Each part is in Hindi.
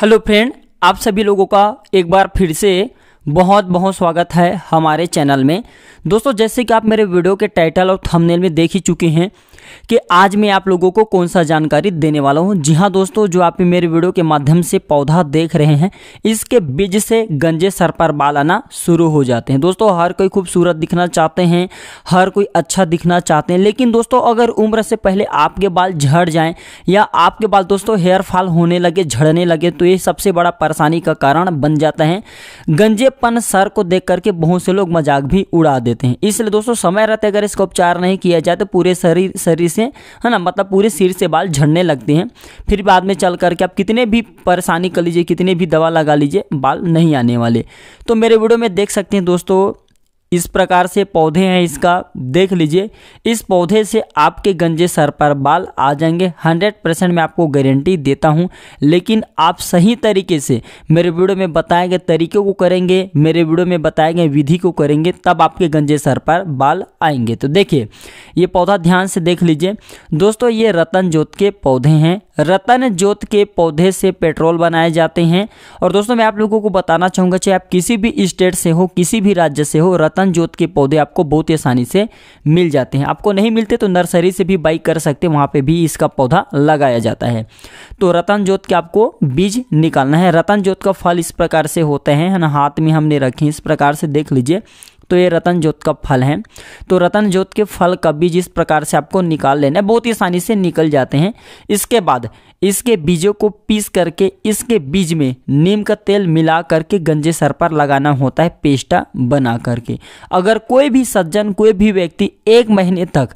हेलो फ्रेंड आप सभी लोगों का एक बार फिर से बहुत बहुत स्वागत है हमारे चैनल में दोस्तों जैसे कि आप मेरे वीडियो के टाइटल और थंबनेल में देख ही चुके हैं कि आज मैं आप लोगों को कौन सा जानकारी देने वाला हूं जी हां दोस्तों जो आप मेरे वीडियो के माध्यम से पौधा देख रहे हैं इसके बीज से गंजे सर पर बाल आना शुरू हो जाते हैं दोस्तों हर कोई खूबसूरत दिखना चाहते हैं हर कोई अच्छा दिखना चाहते हैं लेकिन दोस्तों अगर उम्र से पहले आपके बाल झड़ जाएँ या आपके बाल दोस्तों हेयरफॉल होने लगे झड़ने लगे तो ये सबसे बड़ा परेशानी का कारण बन जाता है गंजे पन सर को देख करके बहुत से लोग मजाक भी उड़ा देते हैं इसलिए दोस्तों समय रहते अगर इसका उपचार नहीं किया जाए तो पूरे शरीर शरीर से है ना मतलब पूरे सिर से बाल झड़ने लगते हैं फिर बाद में चल करके आप कितने भी परेशानी कर लीजिए कितने भी दवा लगा लीजिए बाल नहीं आने वाले तो मेरे वीडियो में देख सकते हैं दोस्तों इस प्रकार से पौधे हैं इसका देख लीजिए इस पौधे से आपके गंजे सर पर बाल आ जाएंगे 100 परसेंट मैं आपको गारंटी देता हूं लेकिन आप सही तरीके से मेरे वीडियो में बताए गए तरीके को करेंगे मेरे वीडियो में बताए गए विधि को करेंगे तब आपके गंजे सर पर बाल आएंगे तो देखिए ये पौधा ध्यान से देख लीजिए दोस्तों ये रतन जोत के पौधे हैं रतन ज्योत के पौधे से पेट्रोल बनाए जाते हैं और दोस्तों मैं आप लोगों को बताना चाहूँगा चाहे आप किसी भी स्टेट से हो किसी भी राज्य से हो रतन ज्योत के पौधे आपको बहुत ही आसानी से मिल जाते हैं आपको नहीं मिलते तो नर्सरी से भी बाई कर सकते हैं वहाँ पर भी इसका पौधा लगाया जाता है तो रतन ज्योत के आपको बीज निकालना है रतन ज्योत का फल इस प्रकार से होते हैं है ना हाथ में हमने रखे इस प्रकार से देख लीजिए तो ये रतन ज्योत का फल है तो रतन ज्योत के फल का बीज इस प्रकार से आपको निकाल लेना बहुत ही आसानी से निकल जाते हैं इसके बाद इसके बीजों को पीस करके इसके बीज में नीम का तेल मिला करके गंजे सर पर लगाना होता है पेस्टा बना करके अगर कोई भी सज्जन कोई भी व्यक्ति एक महीने तक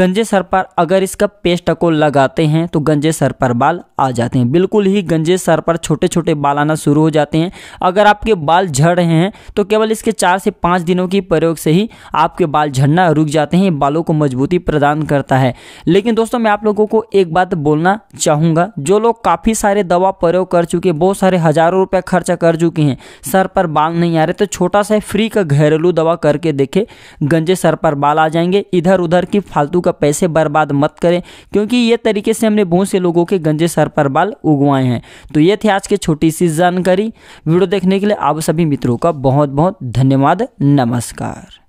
गंजे सर पर अगर इसका पेस्टा को लगाते हैं तो गंजे सर पर बाल आ जाते हैं बिल्कुल ही गंजे सर पर छोटे छोटे बाल आना शुरू हो जाते हैं अगर आपके बाल झड़ रहे हैं तो केवल इसके चार से पाँच दिनों के प्रयोग से ही आपके बाल झड़ना रुक जाते हैं बालों को मजबूती प्रदान करता है लेकिन दोस्तों मैं आप लोगों को एक बात बोलना चाहूँगा जो लोग काफ़ी सारे दवा प्रयोग कर चुके हैं बहुत सारे हज़ारों रुपये खर्चा कर चुके हैं सर पर बाल नहीं आ रहे तो छोटा सा फ्री का घरेलू दवा करके देखे गंजे सर पर बाल आ जाएंगे इधर उधर की फालतू का पैसे बर्बाद मत करें क्योंकि ये तरीके से हमने बहुत से लोगों के गंजे सर पर बाल उगवाए हैं तो ये थे आज की छोटी सी जानकारी वीडियो देखने के लिए आप सभी मित्रों का बहुत बहुत धन्यवाद नमस्कार नमस्कार